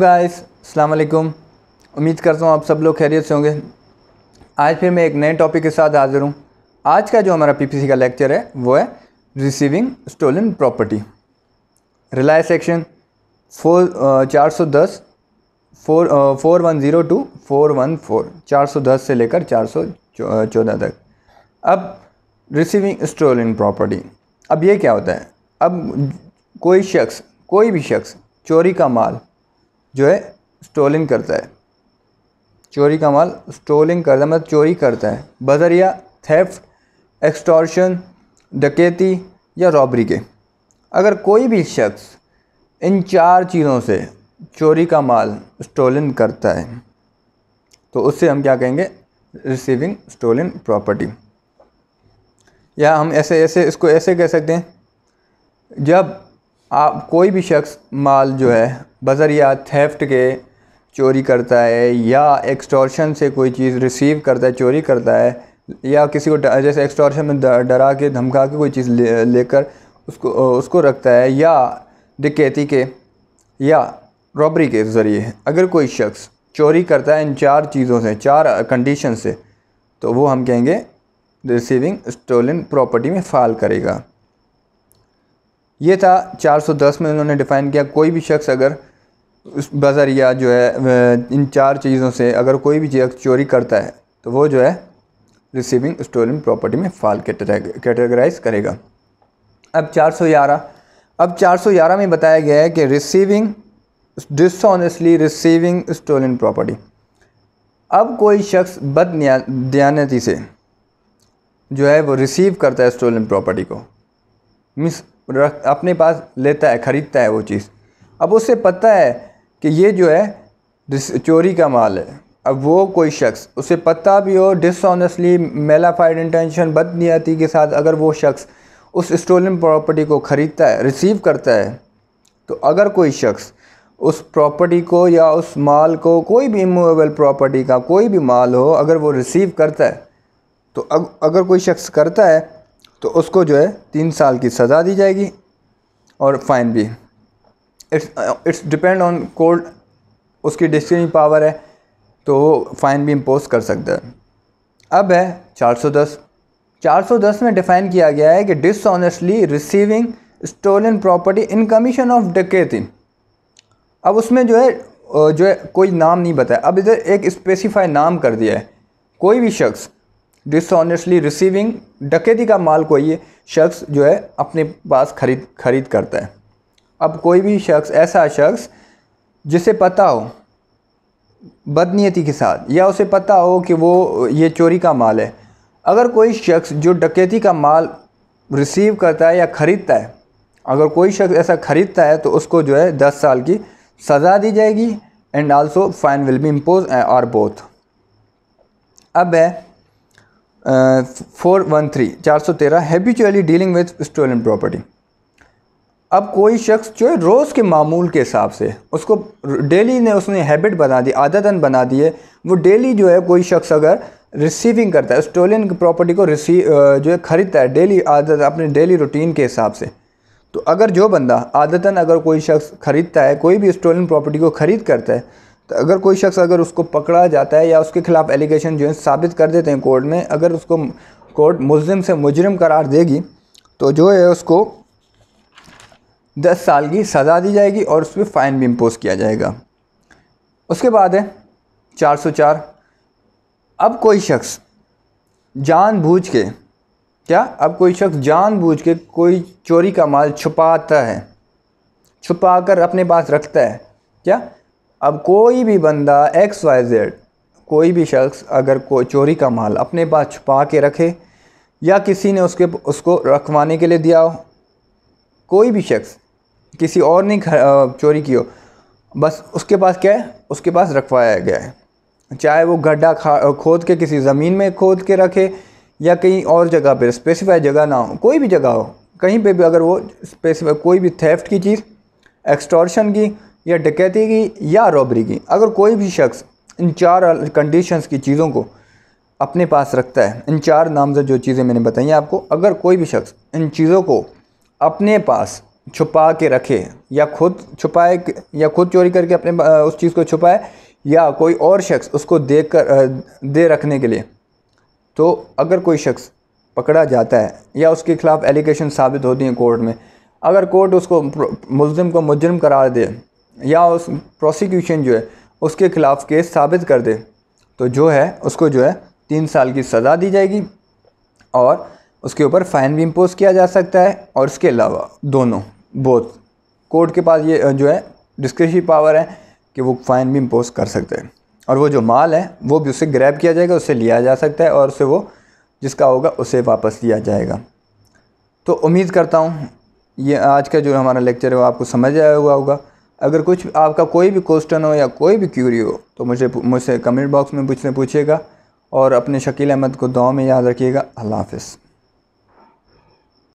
guys अस्सलाम वालेकुम उम्मीद करता हूँ आप सब लोग खैरियत से होंगे आज फिर मैं एक नए टॉपिक के साथ हाज़िर हूँ आज का जो हमारा पीपीसी का लेक्चर है वो है रिसीविंग स्टोलन प्रॉपर्टी रिलाय सेक्शन फोर चार सौ दस four four one zero two four one four चार सौ दस से लेकर चार सौ चौदह तक अब रिसीविंग स्टोलन प्रॉपर्टी अब ये क्या होता है अब कोई शख्स कोई भी शख्स चोरी का माल जो है स्टोलिंग करता है चोरी का माल स्टोलिंग करता है मतलब चोरी करता है बदरिया थेफ्ट एक्सटॉर्शन डकैती या रॉबरी के अगर कोई भी शख्स इन चार चीज़ों से चोरी का माल स्टोलिन करता है तो उससे हम क्या कहेंगे रिसीविंग स्टोलिन प्रॉपर्टी या हम ऐसे ऐसे इसको ऐसे कह सकते हैं जब आप कोई भी शख्स माल जो है बजरिया थेफ्ट के चोरी करता है या एक्सटॉर्शन से कोई चीज़ रिसीव करता है चोरी करता है या किसी को जैसे एक्सटॉर्शन में डरा के धमका के कोई चीज़ लेकर उसको उसको रखता है या डकैती के या रॉबरी के ज़रिए अगर कोई शख्स चोरी करता है इन चार चीज़ों से चार कंडीशन से तो वो हम कहेंगे रिसीविंग स्टोलन प्रॉपर्टी में फ़ाल करेगा ये था 410 में उन्होंने डिफ़ाइन किया कोई भी शख्स अगर उस बजरिया जो है इन चार चीज़ों से अगर कोई भी चीज़ चोरी करता है तो वो जो है रिसीविंग स्टोलन प्रॉपर्टी में फाल कैटेगराइज करेगा अब चार सौ ग्यारह अब चार सौ ग्यारह में बताया गया है कि receiving dishonestly receiving stolen property अब कोई शख्स बददयानती से जो है वो रिसीव करता है स्टोलन प्रॉपर्टी को मिस अपने पास लेता है ख़रीदता है वो चीज़ अब उसे पता है कि ये जो है चोरी का माल है अब वो कोई शख्स उसे पता भी हो डिसऑनेस्टली मेलाफाइड इंटेंशन बद बदनीयती के साथ अगर वो शख्स उस स्टोलन प्रॉपर्टी को ख़रीदता है रिसीव करता है तो अगर कोई शख्स उस प्रॉपर्टी को या उस माल को कोई भी इमूवेबल प्रॉपर्टी का कोई भी माल हो अगर वो रिसीव करता है तो अगर कोई शख्स करता है तो उसको जो है तीन साल की सज़ा दी जाएगी और फ़ाइन भी it's it's depend on court उसकी डिस्कनी पावर है तो वो फ़ाइन भी इम्पोज कर सकता है अब है 410 410 में डिफ़ाइन किया गया है कि dishonestly receiving stolen property in commission of डकैती अब उसमें जो है जो है कोई नाम नहीं बताया अब इधर एक स्पेसिफाई नाम कर दिया है कोई भी शख्स डिसऑनेस्टली रिसीविंग डकैती का माल कोई शख्स जो है अपने पास खरीद खरीद करता है अब कोई भी शख्स ऐसा शख्स जिसे पता हो बदनीयती के साथ या उसे पता हो कि वो ये चोरी का माल है अगर कोई शख्स जो डकैती का माल रिसीव करता है या ख़रीदता है अगर कोई शख्स ऐसा ख़रीदता है तो उसको जो है दस साल की सज़ा दी जाएगी and also fine will be impose or both अब है फोर वन थ्री चार सौ तेरह habitually dealing with stolen property अब कोई शख्स जो है रोज़ के मामूल के हिसाब से उसको डेली ने उसने हैबिट बना दी आदतन बना दी है वो डेली जो है कोई शख्स अगर रिसीविंग करता है स्टोलिन प्रॉपर्टी को रिसीव जो है ख़रीदता है डेली आदत अपने डेली रूटीन के हिसाब से तो अगर जो बंदा आदतन अगर कोई शख्स ख़रीदता है कोई भी स्टोलन प्रॉपर्टी को ख़रीद करता है तो अगर कोई शख्स अगर उसको पकड़ा जाता है या उसके खिलाफ एलिगेशन जो है साबित कर देते हैं कोर्ट में अगर उसको कोर्ट मुजरम से मुजरम करार देगी तो जो है उसको दस साल की सज़ा दी जाएगी और उस पर फ़ाइन भी इम्पोज़ किया जाएगा उसके बाद है चार सौ चार अब कोई शख्स जान बूझ के क्या अब कोई शख्स जान बूझ के कोई चोरी का माल छुपाता है छुपा कर अपने पास रखता है क्या अब कोई भी बंदा एक्स वाई जेड कोई भी शख्स अगर कोई चोरी का माल अपने पास छुपा के रखे या किसी ने उसके उसको रखवाने के लिए दिया हो कोई भी शख्स किसी और ने चोरी की हो बस उसके पास क्या है उसके पास रखवाया गया है चाहे वो गड्ढा खोद के किसी ज़मीन में खोद के रखे या कहीं और जगह पर स्पेसिफाई जगह ना हो कोई भी जगह हो कहीं पे भी अगर वो स्पेसिफाई कोई भी थेफ्ट की चीज़ एक्सटॉर्शन की या डकैती की या रॉबरी की अगर कोई भी शख्स इन चार कंडीशंस की चीज़ों को अपने पास रखता है इन चार नामजद जो चीज़ें मैंने बताई हैं आपको अगर कोई भी शख्स इन चीज़ों को अपने पास छुपा के रखे या खुद छुपाए या खुद चोरी करके अपने उस चीज़ को छुपाए या कोई और शख्स उसको दे कर दे रखने के लिए तो अगर कोई शख्स पकड़ा जाता है या उसके खिलाफ एलिगेशन साबित होती हैं कोर्ट में अगर कोर्ट उसको मुलम को मुजरम करार दे या उस प्रोसिक्यूशन जो है उसके खिलाफ केस साबित कर दे तो जो है उसको जो है तीन साल की सज़ा दी जाएगी और उसके ऊपर फ़ाइन भी इम्पोज किया जा सकता है और इसके अलावा दोनों बोथ कोर्ट के पास ये जो है डिस्क्रिशनरी पावर है कि वो फ़ाइन भी इम्पोज कर सकते हैं और वो जो माल है वो भी उससे ग्रैब किया जाएगा उससे लिया जा सकता है और उसे वो जिसका होगा उसे वापस लिया जाएगा तो उम्मीद करता हूँ ये आज का जो हमारा लेक्चर है वो आपको समझ आया हुआ होगा अगर कुछ आपका कोई भी क्वेश्चन हो या कोई भी क्यूरी हो तो मुझे मुझसे कमेंट बॉक्स में पूछने पूछिएगा और अपने शकील अहमद को दुआ में याद रखिएगा अल्लाह हाफिज़